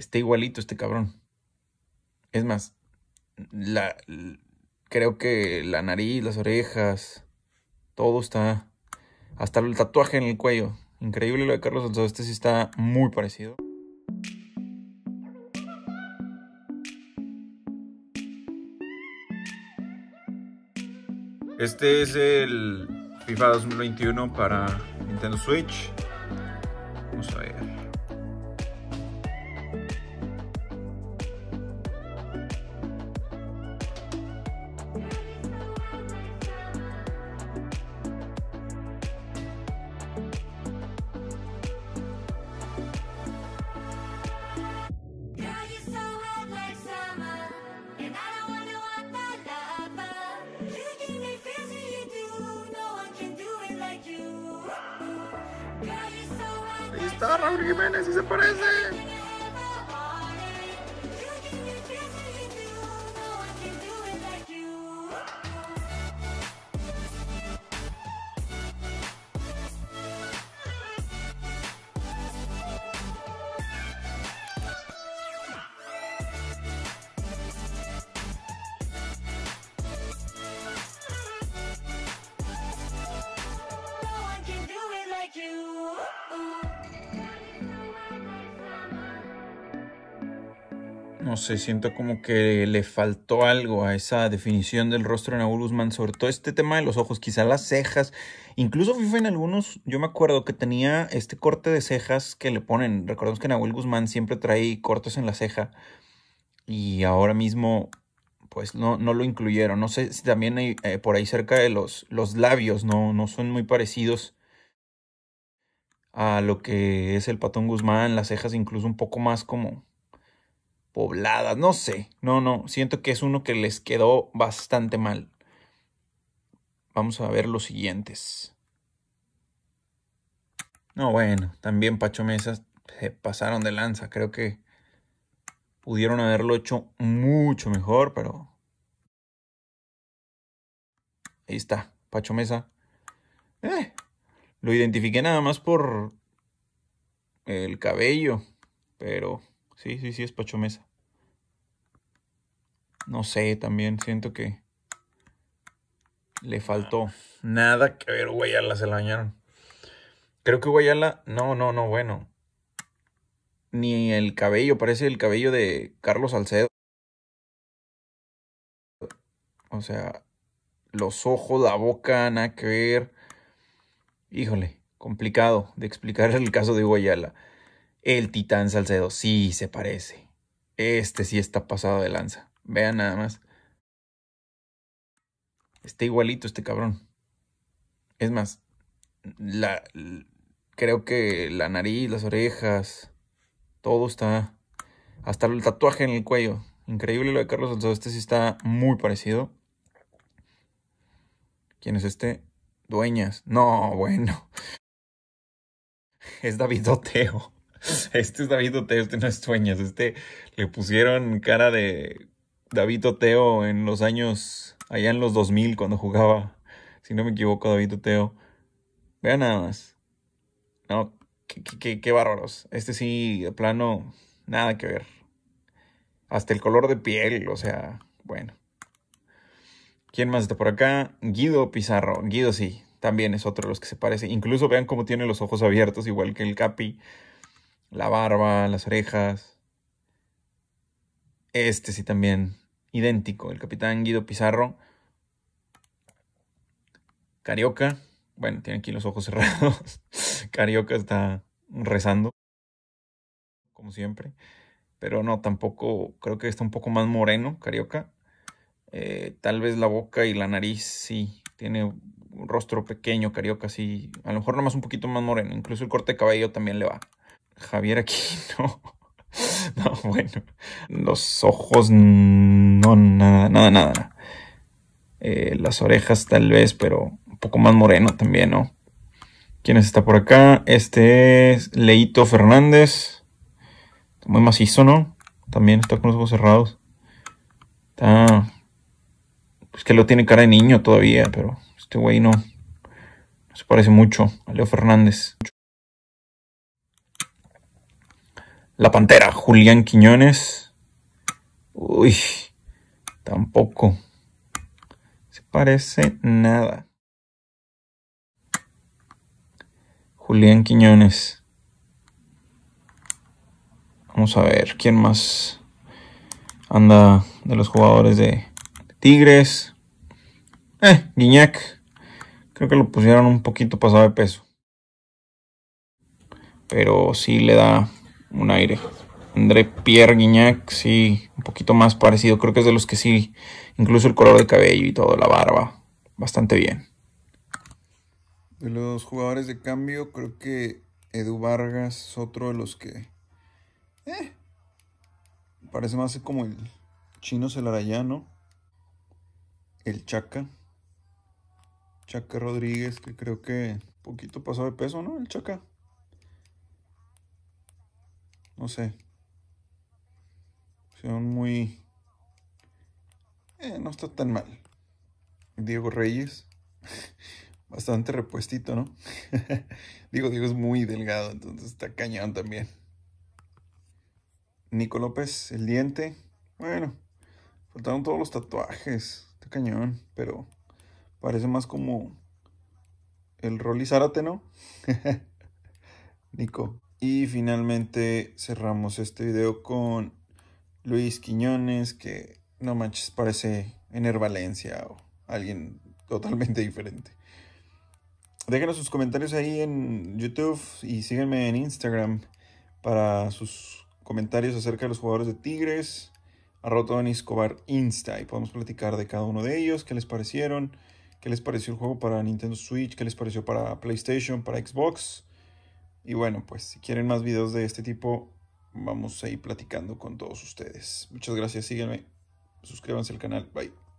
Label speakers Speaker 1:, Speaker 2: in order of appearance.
Speaker 1: Está igualito este cabrón. Es más, creo que la nariz, las orejas, todo está... Hasta el tatuaje en el cuello. Increíble lo de Carlos Alzado. Este sí está muy parecido. Este es el FIFA 2021 para Nintendo Switch. Vamos a ver. está Raúl Jiménez si se parece. no sé, siento como que le faltó algo a esa definición del rostro de Nahuel Guzmán, sobre todo este tema de los ojos, quizá las cejas. Incluso FIFA en algunos, yo me acuerdo que tenía este corte de cejas que le ponen. Recordemos que Nahuel Guzmán siempre trae cortes en la ceja y ahora mismo pues no, no lo incluyeron. No sé si también hay, eh, por ahí cerca de los, los labios, no, no son muy parecidos a lo que es el patón Guzmán, las cejas incluso un poco más como pobladas, no sé, no, no, siento que es uno que les quedó bastante mal. Vamos a ver los siguientes. No, bueno, también Pacho Mesa se pasaron de lanza, creo que pudieron haberlo hecho mucho mejor, pero... Ahí está, Pacho Mesa. Eh, lo identifiqué nada más por el cabello, pero Sí, sí, sí, es Pacho Mesa. No sé, también siento que le faltó. Nada que ver, Guayala, se la bañaron. Creo que Guayala, no, no, no, bueno. Ni el cabello, parece el cabello de Carlos Salcedo. O sea, los ojos, la boca, nada que ver. Híjole, complicado de explicar el caso de Guayala. El Titán Salcedo, sí se parece. Este sí está pasado de lanza. Vean nada más. Está igualito este cabrón. Es más, la, creo que la nariz, las orejas, todo está... Hasta el tatuaje en el cuello. Increíble lo de Carlos Salcedo. Este sí está muy parecido. ¿Quién es este? Dueñas. No, bueno. Es David Oteo. Este es David Oteo, este no es sueños, Este le pusieron cara de David Oteo en los años, allá en los 2000 cuando jugaba. Si no me equivoco, David Oteo. Vean nada más. No, qué, qué, qué bárbaros. Este sí, de plano, nada que ver. Hasta el color de piel, o sea, bueno. ¿Quién más está por acá? Guido Pizarro. Guido sí, también es otro de los que se parece. Incluso vean cómo tiene los ojos abiertos, igual que el Capi la barba, las orejas. Este sí también, idéntico, el capitán Guido Pizarro. Carioca, bueno, tiene aquí los ojos cerrados. Carioca está rezando, como siempre. Pero no, tampoco, creo que está un poco más moreno, Carioca. Eh, tal vez la boca y la nariz sí, tiene un rostro pequeño, Carioca sí. A lo mejor nomás un poquito más moreno. Incluso el corte de cabello también le va. Javier aquí, No, no, bueno. Los ojos, no, nada, nada, nada. Eh, las orejas tal vez, pero un poco más moreno también, ¿no? ¿Quién está por acá? Este es Leito Fernández. Muy macizo, ¿no? También está con los ojos cerrados. Está... Pues que lo tiene cara de niño todavía, pero este güey no... No se parece mucho a Leo Fernández. La Pantera, Julián Quiñones. Uy, tampoco. Se parece nada. Julián Quiñones. Vamos a ver quién más anda de los jugadores de Tigres. Eh, Guiñac. Creo que lo pusieron un poquito pasado de peso. Pero sí le da un aire. André Pierre Guignac, sí, un poquito más parecido. Creo que es de los que sí, incluso el color de cabello y todo, la barba, bastante bien. De los jugadores de cambio, creo que Edu Vargas es otro de los que. Eh, parece más como el chino Celarayano, el Chaca. Chaca Rodríguez, que creo que un poquito pasó de peso, ¿no? El Chaca no sé, son muy... Eh, no está tan mal. Diego Reyes, bastante repuestito, ¿no? Digo, Diego es muy delgado, entonces está cañón también. Nico López, el diente. Bueno, faltaron todos los tatuajes. Está cañón, pero parece más como el Rolly Zárate, ¿no? Nico. Y finalmente cerramos este video con Luis Quiñones, que no manches, parece Ener Valencia o alguien totalmente diferente. Déjenos sus comentarios ahí en YouTube y síganme en Instagram para sus comentarios acerca de los jugadores de Tigres. Don Escobar Insta y podemos platicar de cada uno de ellos, qué les parecieron, qué les pareció el juego para Nintendo Switch, qué les pareció para PlayStation, para Xbox. Y bueno, pues si quieren más videos de este tipo, vamos a ir platicando con todos ustedes. Muchas gracias, síganme, suscríbanse al canal, bye.